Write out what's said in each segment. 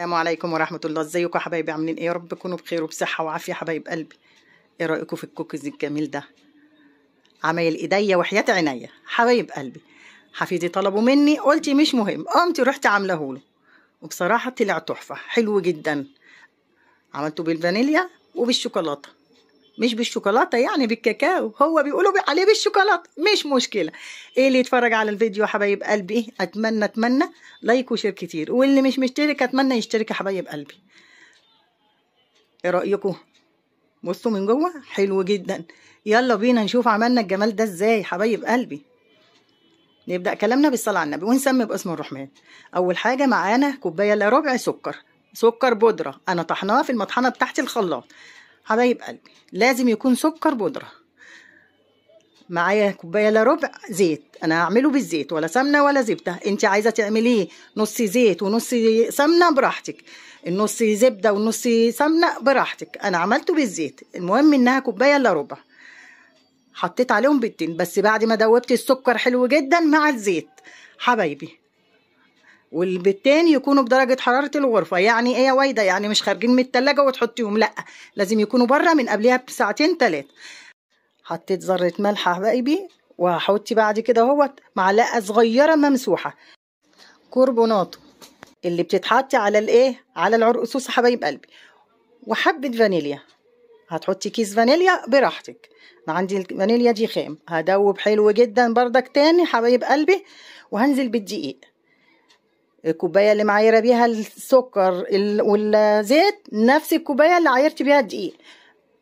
السلام عليكم ورحمة الله ازيكم يا حبايبي عاملين ايه يا رب تكونوا بخير وبصحة وعافية حبايب قلبي ايه رأيكم في الكوكيز الجميل ده عمايل ايديا وحياة عينيا حبايب قلبي حفيدي طلبوا مني قلتي مش مهم قمت رحت عاملاهوله وبصراحة طلع تحفة حلو جدا عملته بالفانيليا وبالشوكولاتة مش بالشوكولاته يعني بالكاكاو هو بيقولوا عليه بالشوكولاته مش مشكله ايه اللي يتفرج على الفيديو حبايب قلبي اتمنى اتمنى لايك وشير كتير واللي مش مشترك اتمنى يشترك يا حبايب قلبي ايه رايكم بصوا من جوه حلو جدا يلا بينا نشوف عملنا الجمال ده ازاي حبايب قلبي نبدا كلامنا بالصلاه على النبي ونسمي باسم الرحمن اول حاجه معانا كوبايه الا ربع سكر سكر بودره انا طحناه في المطحنه بتاعتي الخلاط حبايب قلبي لازم يكون سكر بودرة معايا كوباية الا ربع زيت انا هعمله بالزيت ولا سمنة ولا زبدة انت عايزة تعمليه نص زيت ونص سمنة براحتك النص زبدة والنص سمنة براحتك انا عملته بالزيت المهم انها كوباية الا ربع حطيت عليهم بيضتين بس بعد ما دوبت السكر حلو جدا مع الزيت حبايبي والبتان يكونوا بدرجة حرارة الغرفة يعني ايه يا يعني مش خارجين من التلاجة وتحطيهم لأ لازم يكونوا بره من قبلها بساعتين تلات حطيت ذرة ملح حبايبي وهحطي بعد كده اهوت معلقة صغيرة ممسوحة كربوناتو اللي بتتحطي على الايه على العرقسوس حبايب قلبي وحبة فانيليا هتحطي كيس فانيليا براحتك انا عندي الفانيليا دي خام هدوب حلو جدا بردك تاني حبايب قلبي وهنزل بالدقيق الكوبايه اللي معايره بيها السكر والزيت نفس الكوبايه اللي عايرت بيها الدقيق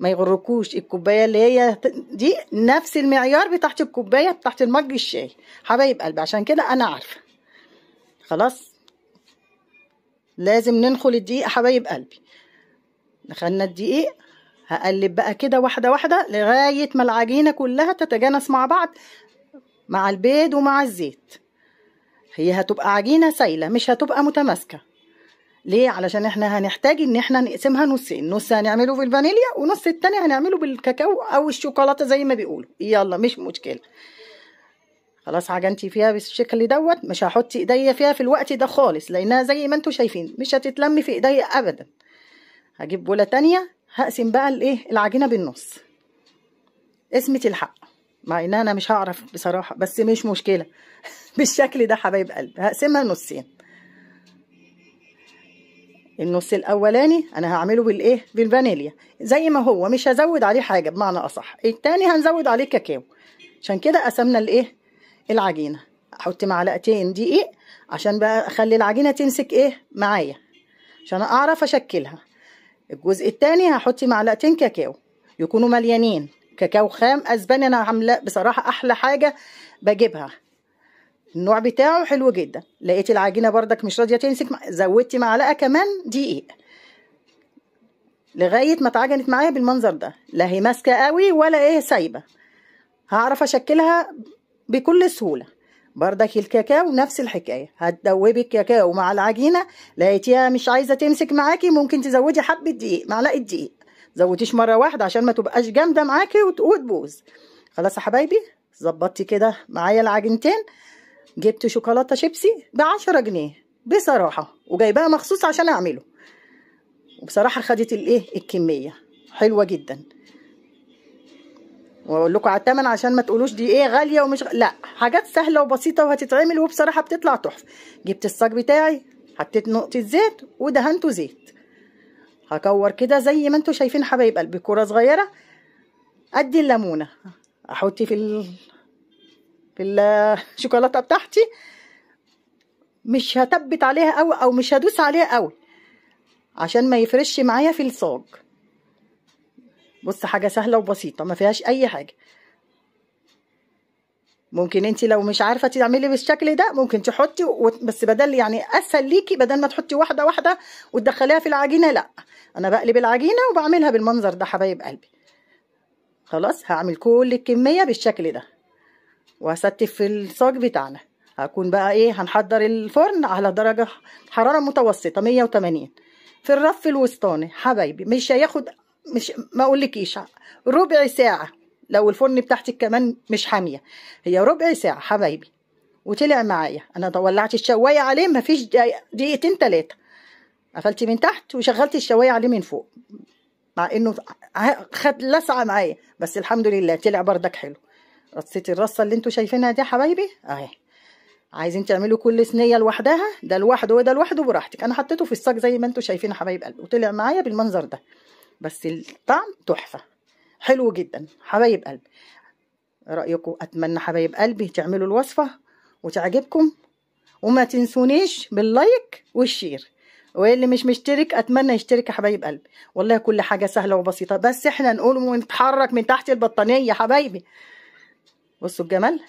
ما يغركوش الكوبايه اللي هي دي نفس المعيار بتاعت الكوبايه بتاعت المج الشاي حبايب قلبي عشان كده انا عارفه خلاص لازم ننخل الدقيق حبايب قلبي دخلنا الدقيق هقلب بقى كده واحده واحده لغايه ما العجينه كلها تتجانس مع بعض مع البيض ومع الزيت هي هتبقى عجينة سايلة مش هتبقى متماسكة ليه علشان احنا هنحتاج ان احنا نقسمها نصين نص هنعمله في الفانيليا ونص التاني هنعمله بالكاكاو او الشوكولاته زي ما بيقولوا يلا مش مشكله خلاص عجنتي فيها بالشكل دوت مش هحط ايديا فيها في الوقت ده خالص لانها زي ما انتم شايفين مش هتتلم في ايديا ابدا هجيب بوله تانية هقسم بقى الايه العجينه بالنص قسمه الحق مع ان انا مش هعرف بصراحه بس مش مشكله بالشكل ده حبايب قلبي هقسمها نصين النص الاولاني انا هعمله بالايه بالفانيليا زي ما هو مش هزود عليه حاجه بمعنى اصح التاني هنزود عليه كاكاو عشان كده قسمنا الايه العجينه احط معلقتين دقيق عشان بقى اخلي العجينه تمسك ايه معايا عشان اعرف اشكلها الجزء التاني هحط معلقتين كاكاو يكونوا مليانين كاكاو خام اسباني انا عامله بصراحه احلى حاجه بجيبها النوع بتاعه حلو جدا لقيت العجينه بردك مش راضيه تمسك زودتي معلقه كمان دقيق لغايه ما اتعجنت معايا بالمنظر ده لا هي ماسكه قوي ولا ايه سايبه هعرف اشكلها بكل سهوله بردك الكاكاو نفس الحكايه هتدوبي الكاكاو مع العجينه لقيتيها مش عايزه تمسك معاكي ممكن تزودي حبه دقيق معلقه دقيق زودتيش مره واحده عشان ما تبقاش جامده معاكي وتبوظ خلاص يا حبايبي ظبطتي كده معايا العجينتين جبت شوكولاته شيبسي ب 10 جنيه بصراحه وجايباها مخصوص عشان اعمله وبصراحه خدت الايه الكميه حلوه جدا واقول لكم على الثمن عشان ما تقولوش دي ايه غاليه ومش غ... لا حاجات سهله وبسيطه وهتتعمل وبصراحه بتطلع تحفه جبت الصاج بتاعي حطيت نقطه زيت ودهنته زيت هكور كده زي ما انتوا شايفين حبايب قلبي كرة صغيرة ادي الليمونة احط في ال... في الشوكولاتة بتاعتي مش هتبت عليها قوي او مش هدوس عليها قوي عشان ما يفرش معايا في الصاج بص حاجة سهلة وبسيطة ما فيهاش اي حاجة ممكن انت لو مش عارفه تعملي بالشكل ده ممكن تحطي بس بدل يعني اسهل ليكي بدل ما تحطي واحده واحده وتدخليها في العجينه لا انا بقلب العجينه وبعملها بالمنظر ده حبايب قلبي خلاص هعمل كل الكميه بالشكل ده وهستف في الصاج بتاعنا هكون بقى ايه هنحضر الفرن على درجه حراره متوسطه 180 في الرف الوسطاني حبايبي مش هياخد مش ما اقولكيش ربع ساعه لو الفرن بتاعتك كمان مش حاميه هي ربع ساعه حبايبي وطلع معايا انا ولعت الشوايه عليه مفيش دقيقتين تلاتة قفلت من تحت وشغلت الشوايه عليه من فوق مع انه خد لسعه معايا بس الحمد لله طلع بردك حلو رصيت الرصه اللي انتوا شايفينها دي حبايبي اهي عايزين تعملوا كل صينيه لوحدها ده لوحده وده لوحده براحتك انا حطيته في الصاج زي ما انتوا شايفين حبايب قلبي وطلع معايا بالمنظر ده بس الطعم تحفه حلو جدا حبايب قلب رأيكم أتمنى حبايب قلبي تعملوا الوصفة وتعجبكم وما تنسونيش باللايك والشير واللي مش مشترك اتمنى يشترك يا حبايب قلب والله كل حاجه سهله وبسيطه بس احنا نقول ونتحرك من تحت البطانيه يا حبايبي بصوا الجمال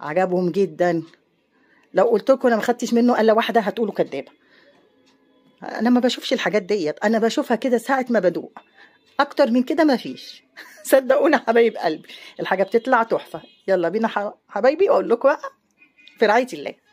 عجبهم جدا لو قلت لكم انا ما خدتش منه الا واحده هتقولوا كدابه انا ما بشوفش الحاجات ديت انا بشوفها كده ساعه ما بدوق اكتر من كده مفيش صدقونا حبايب قلبي الحاجه بتطلع تحفه يلا بينا حبايبي اقول لكم بقى في رعايه الله